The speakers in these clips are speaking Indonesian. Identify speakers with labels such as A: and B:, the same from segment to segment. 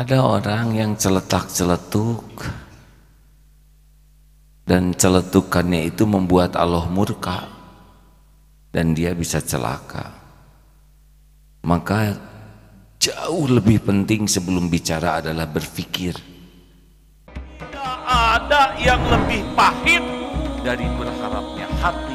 A: Ada orang yang celetak-celetuk dan celetukannya itu membuat Allah murka dan dia bisa celaka. Maka jauh lebih penting sebelum bicara adalah berpikir.
B: Tidak ada yang lebih
A: pahit dari berharapnya hati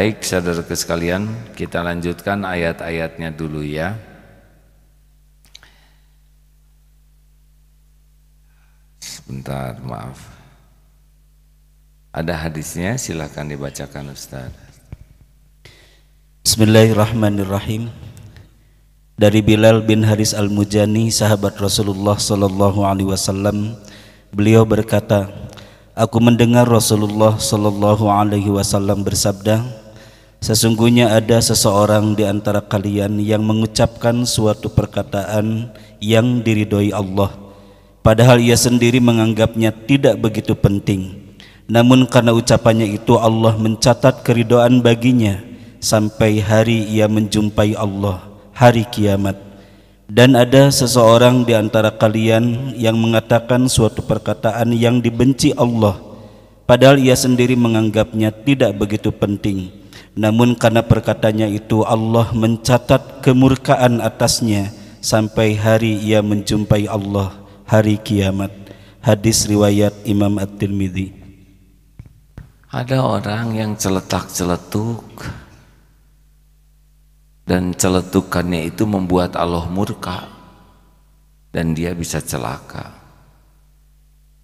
A: Baik saudara saudara sekalian, kita lanjutkan ayat-ayatnya dulu ya. Sebentar, maaf. Ada hadisnya, silahkan dibacakan Ustaz.
B: Bismillahirrahmanirrahim. Dari Bilal bin Haris Al-Mujani, sahabat Rasulullah sallallahu alaihi wasallam, beliau berkata, Aku mendengar Rasulullah Shallallahu Alaihi Wasallam bersabda, Sesungguhnya ada seseorang di antara kalian yang mengucapkan suatu perkataan yang diridhoi Allah padahal ia sendiri menganggapnya tidak begitu penting. Namun karena ucapannya itu Allah mencatat keridoan baginya sampai hari ia menjumpai Allah hari kiamat. Dan ada seseorang di antara kalian yang mengatakan suatu perkataan yang dibenci Allah padahal ia sendiri menganggapnya tidak begitu penting. Namun karena perkataannya itu Allah mencatat kemurkaan atasnya sampai hari ia menjumpai Allah hari kiamat. Hadis riwayat Imam At-Tirmidzi. Ada orang yang celetak-celetuk dan
A: celetukannya itu membuat Allah murka dan dia bisa celaka.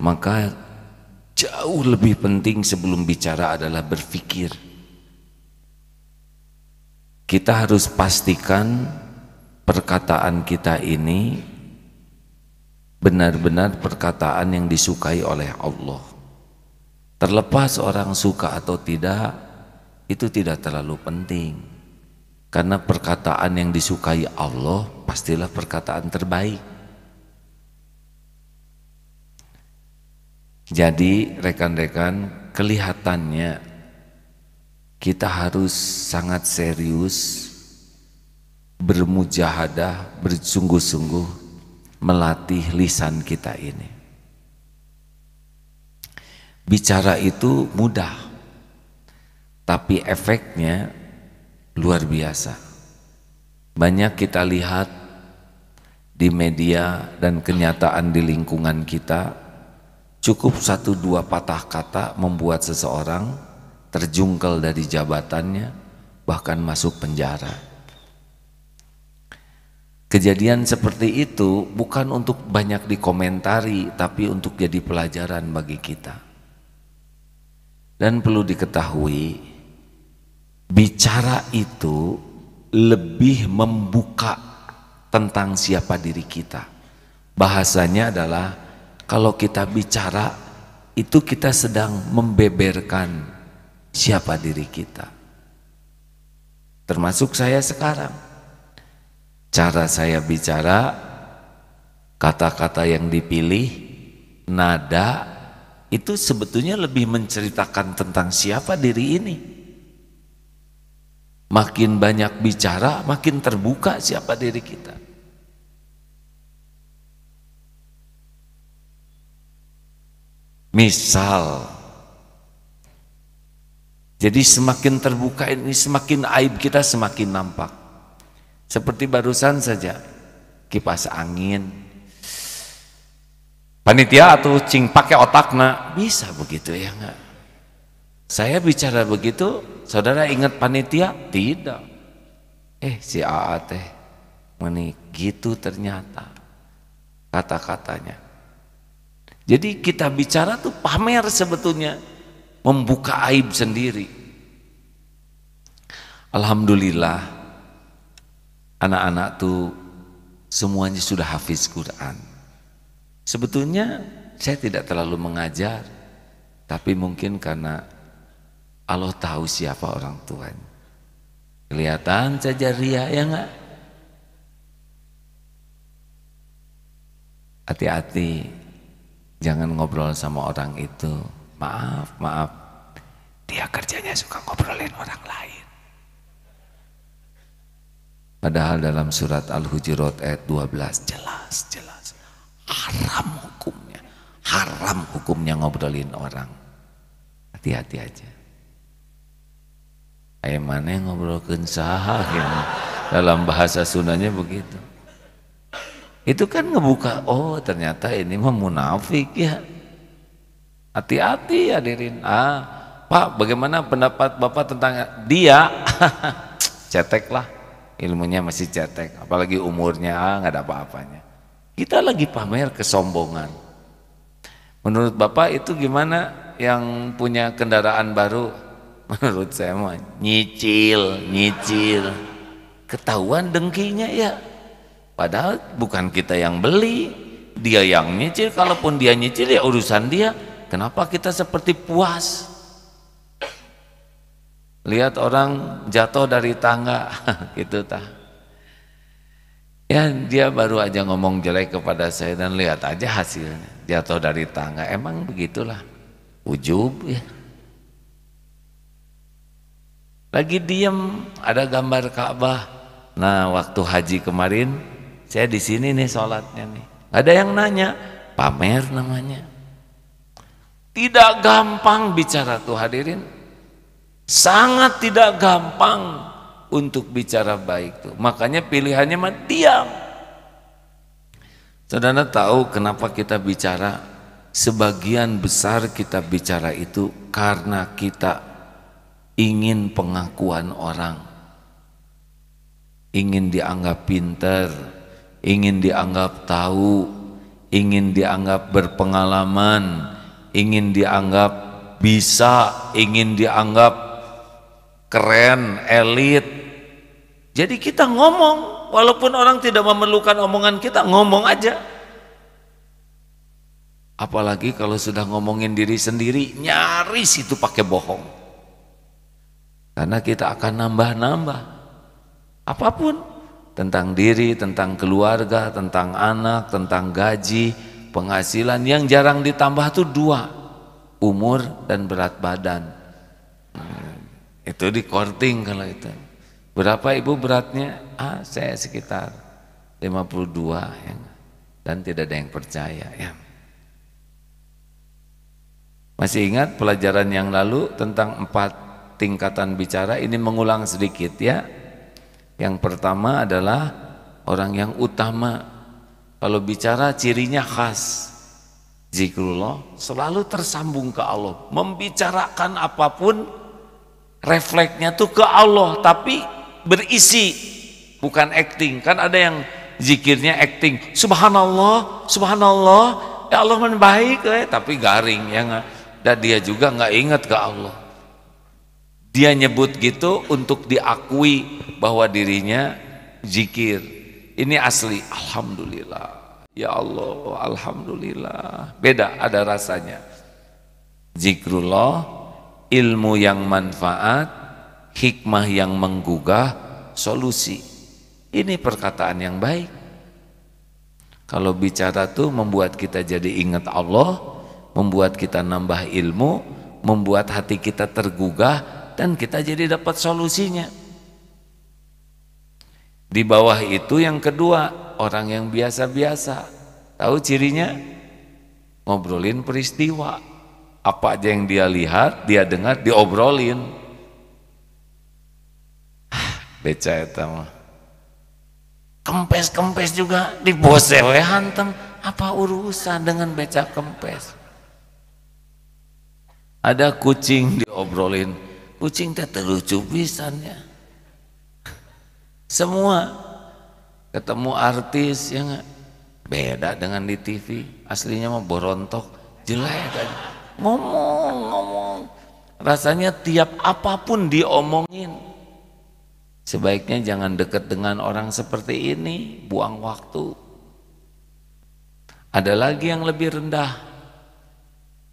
A: Maka jauh lebih penting sebelum bicara adalah berpikir kita harus pastikan perkataan kita ini benar-benar perkataan yang disukai oleh Allah. Terlepas orang suka atau tidak, itu tidak terlalu penting. Karena perkataan yang disukai Allah pastilah perkataan terbaik. Jadi rekan-rekan kelihatannya kita harus sangat serius bermujahadah, bersungguh-sungguh melatih lisan kita ini. Bicara itu mudah, tapi efeknya luar biasa. Banyak kita lihat di media dan kenyataan di lingkungan kita, cukup satu dua patah kata membuat seseorang terjungkel dari jabatannya, bahkan masuk penjara. Kejadian seperti itu bukan untuk banyak dikomentari, tapi untuk jadi pelajaran bagi kita. Dan perlu diketahui, bicara itu lebih membuka tentang siapa diri kita. Bahasanya adalah kalau kita bicara itu kita sedang membeberkan siapa diri kita. Termasuk saya sekarang. Cara saya bicara, kata-kata yang dipilih, nada, itu sebetulnya lebih menceritakan tentang siapa diri ini. Makin banyak bicara, makin terbuka siapa diri kita. Misal, jadi semakin terbuka ini semakin aib kita semakin nampak. Seperti barusan saja kipas angin. Panitia atau cing pakai otak nak bisa begitu ya enggak? Saya bicara begitu, saudara ingat panitia? Tidak. Eh si AA teh meni gitu ternyata kata-katanya. Jadi kita bicara tuh pamer sebetulnya membuka aib sendiri. Alhamdulillah anak-anak tuh semuanya sudah hafiz Quran. Sebetulnya saya tidak terlalu mengajar, tapi mungkin karena Allah tahu siapa orang tuanya. Kelihatan saja ria ya enggak? Hati-hati, jangan ngobrol sama orang itu Maaf, maaf. Dia kerjanya suka ngobrolin orang lain. Padahal dalam surat Al-Hujurat ayat 12 jelas, jelas. Haram hukumnya. Haram hukumnya ngobrolin orang. Hati-hati aja. Ayah mana yang ngobrolkan saha ya? Dalam bahasa sunanya begitu. Itu kan ngebuka, oh ternyata ini mah munafik ya. Hati-hati ya Ah, Pak, bagaimana pendapat Bapak tentang dia? cetek lah. Ilmunya masih cetek, apalagi umurnya ah, nggak ada apa-apanya. Kita lagi pamer kesombongan. Menurut Bapak itu gimana yang punya kendaraan baru? Menurut saya mah nyicil, nyicil. Ketahuan dengkinya ya. Padahal bukan kita yang beli, dia yang nyicil. Kalaupun dia nyicil ya urusan dia Kenapa kita seperti puas? Lihat orang jatuh dari tangga gitu tah. Ya dia baru aja ngomong jelek kepada saya dan lihat aja hasilnya. Jatuh dari tangga emang begitulah. Ujub ya. Lagi diem ada gambar Ka'bah. Nah waktu haji kemarin saya di sini nih sholatnya nih. Ada yang nanya pamer namanya. Tidak gampang bicara tuh hadirin. Sangat tidak gampang untuk bicara baik tuh. Makanya pilihannya mah diam. Saudara tahu kenapa kita bicara? Sebagian besar kita bicara itu karena kita ingin pengakuan orang. Ingin dianggap pinter, ingin dianggap tahu, ingin dianggap berpengalaman, ingin dianggap bisa, ingin dianggap keren, elit. Jadi kita ngomong, walaupun orang tidak memerlukan omongan kita, ngomong aja. Apalagi kalau sudah ngomongin diri sendiri, nyaris itu pakai bohong. Karena kita akan nambah-nambah. Apapun. Tentang diri, tentang keluarga, tentang anak, tentang gaji, Penghasilan yang jarang ditambah tuh dua, umur dan berat badan. Hmm, itu di korting kalau itu. Berapa ibu beratnya? Ah, saya sekitar 52 ya. Dan tidak ada yang percaya ya. Masih ingat pelajaran yang lalu tentang empat tingkatan bicara ini mengulang sedikit ya. Yang pertama adalah orang yang utama kalau bicara cirinya khas. Zikrullah selalu tersambung ke Allah. Membicarakan apapun refleksnya tuh ke Allah tapi berisi bukan acting. Kan ada yang zikirnya acting. Subhanallah, subhanallah. Ya Allah menbaik baik eh. tapi garing ya enggak Dan dia juga nggak ingat ke Allah. Dia nyebut gitu untuk diakui bahwa dirinya zikir ini asli, Alhamdulillah. Ya Allah, oh, Alhamdulillah. Beda ada rasanya. Zikrullah, ilmu yang manfaat, hikmah yang menggugah, solusi. Ini perkataan yang baik. Kalau bicara tuh membuat kita jadi ingat Allah, membuat kita nambah ilmu, membuat hati kita tergugah, dan kita jadi dapat solusinya. Di bawah itu yang kedua, orang yang biasa-biasa. Tahu cirinya? Ngobrolin peristiwa. Apa aja yang dia lihat, dia dengar, diobrolin. Ah, beca itu mah. Kempes-kempes juga di we hantem. Apa urusan dengan beca kempes? Ada kucing diobrolin. Kucing teh lucu pisannya semua ketemu artis yang beda dengan di TV aslinya mah borontok jelek aja ngomong ngomong rasanya tiap apapun diomongin sebaiknya jangan dekat dengan orang seperti ini buang waktu ada lagi yang lebih rendah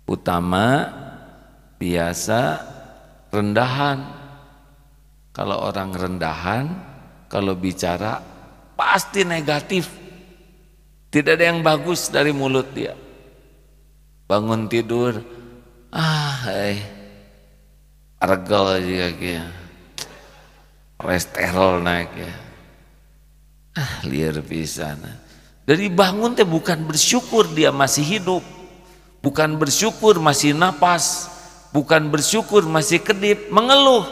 A: utama biasa rendahan kalau orang rendahan kalau bicara pasti negatif. Tidak ada yang bagus dari mulut dia. Bangun tidur, ah, eh, argal aja kayak resterol naik ya. Ah, liar pisan. Dari bangun teh bukan bersyukur dia masih hidup. Bukan bersyukur masih napas. Bukan bersyukur masih kedip, mengeluh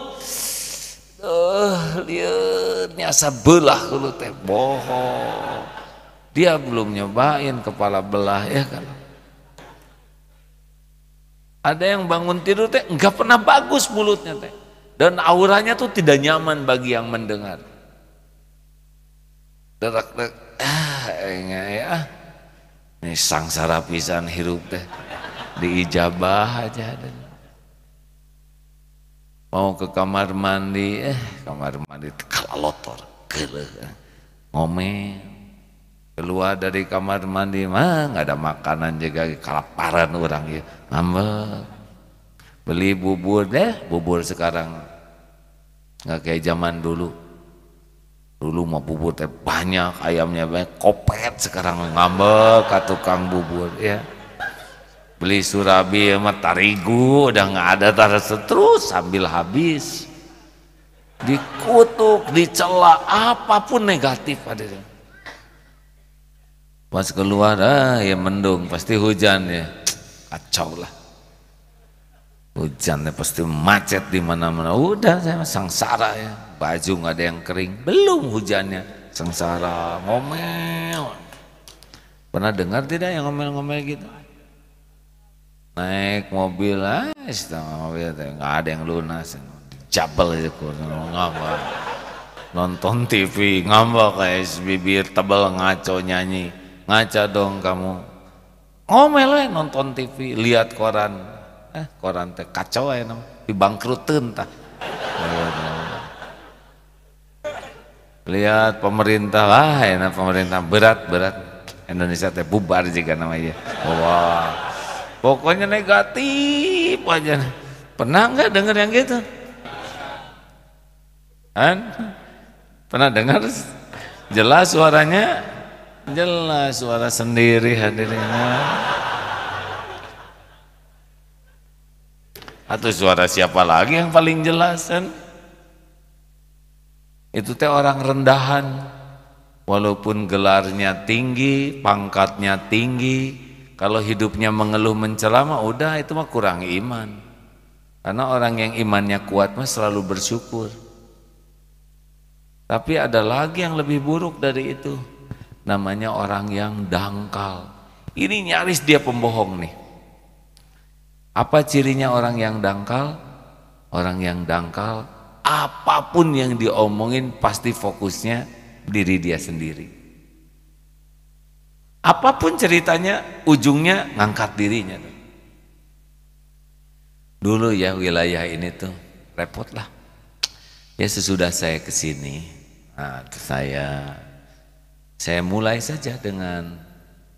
A: Eh, Lihatnya sebelah dulu teh bohong dia belum nyobain kepala belah ya kan ada yang bangun tidur teh nggak pernah bagus mulutnya teh dan auranya tuh tidak nyaman bagi yang mendengar derak derak ah enggak ya ini sangsara pisan hirup teh diijabah aja dan mau ke kamar mandi eh kamar mandi kalah lotor eh. ngomel keluar dari kamar mandi mah nggak ada makanan juga kelaparan orang ya ngambek beli bubur deh bubur sekarang nggak kayak zaman dulu dulu mau bubur teh banyak ayamnya banyak kopet sekarang ngambek ke tukang bubur ya beli surabi sama tarigu udah nggak ada taras terus sambil habis dikutuk dicela apapun negatif dia pas keluar ah ya mendung pasti hujan ya kacau lah hujannya pasti macet di mana-mana udah saya sengsara ya baju nggak ada yang kering belum hujannya sengsara ngomel pernah dengar tidak yang ngomel-ngomel gitu naik mobil aja ah, mobil nggak ada yang lunas jabel itu ngambek nonton TV nggak kayak bibir tebal ngaco nyanyi ngaca dong kamu ngomel eh, nonton TV lihat koran eh koran teh kacau ya nam, dibangkrutin tah lihat pemerintah lah enak pemerintah berat berat Indonesia teh bubar juga namanya wah wow pokoknya negatif aja pernah nggak dengar yang gitu kan pernah dengar jelas suaranya jelas suara sendiri hadirnya atau suara siapa lagi yang paling jelas kan? Itu teh orang rendahan. Walaupun gelarnya tinggi, pangkatnya tinggi, kalau hidupnya mengeluh mencela mah udah itu mah kurang iman. Karena orang yang imannya kuat mah selalu bersyukur. Tapi ada lagi yang lebih buruk dari itu. Namanya orang yang dangkal. Ini nyaris dia pembohong nih. Apa cirinya orang yang dangkal? Orang yang dangkal apapun yang diomongin pasti fokusnya diri dia sendiri. Apapun ceritanya, ujungnya ngangkat dirinya. Dulu ya wilayah ini tuh repot lah. Ya sesudah saya kesini, nah, saya saya mulai saja dengan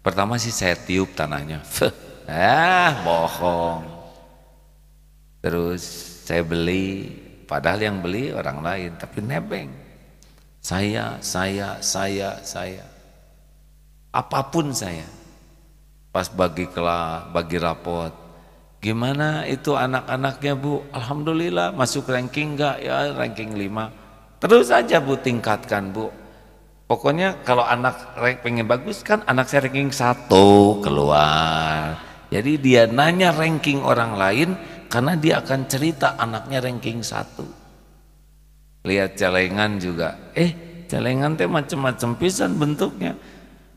A: pertama sih saya tiup tanahnya. ah, bohong. Terus saya beli, padahal yang beli orang lain, tapi nebeng. Saya, saya, saya, saya apapun saya pas bagi kelas bagi rapot gimana itu anak-anaknya bu alhamdulillah masuk ranking enggak ya ranking lima, terus saja bu tingkatkan bu pokoknya kalau anak pengen bagus kan anak saya ranking satu keluar jadi dia nanya ranking orang lain karena dia akan cerita anaknya ranking satu. Lihat celengan juga, eh celengan teh macam-macam pisan bentuknya.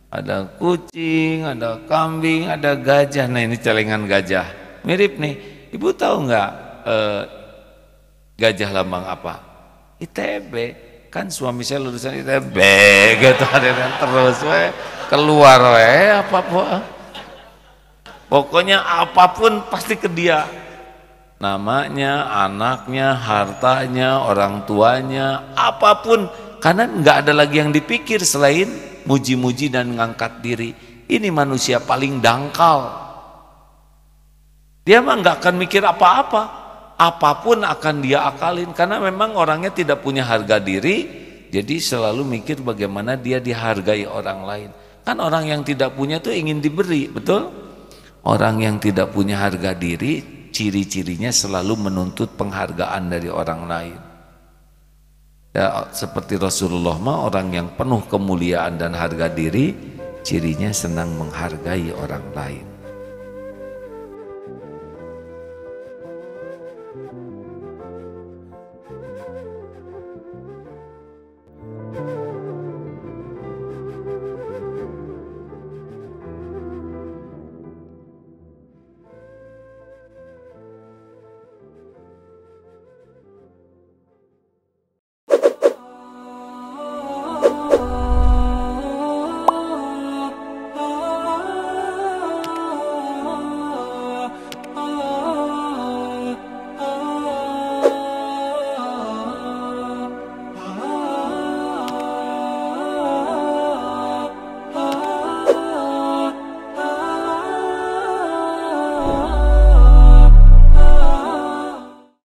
A: Ada kucing, ada kambing, ada gajah. Nah ini celengan gajah. Mirip nih. Ibu tahu nggak eh, gajah lambang apa? ITB. Kan suami saya lulusan ITB. Gitu ada yang terus. we. Keluar eh apa -apa. Pokoknya apapun pasti ke dia namanya, anaknya, hartanya, orang tuanya, apapun karena nggak ada lagi yang dipikir selain muji-muji dan ngangkat diri. Ini manusia paling dangkal. Dia mah nggak akan mikir apa-apa, apapun akan dia akalin karena memang orangnya tidak punya harga diri, jadi selalu mikir bagaimana dia dihargai orang lain. Kan orang yang tidak punya tuh ingin diberi, betul? Orang yang tidak punya harga diri, ciri-cirinya selalu menuntut penghargaan dari orang lain ya, seperti Rasulullah mah orang yang penuh kemuliaan dan harga diri cirinya senang menghargai orang lain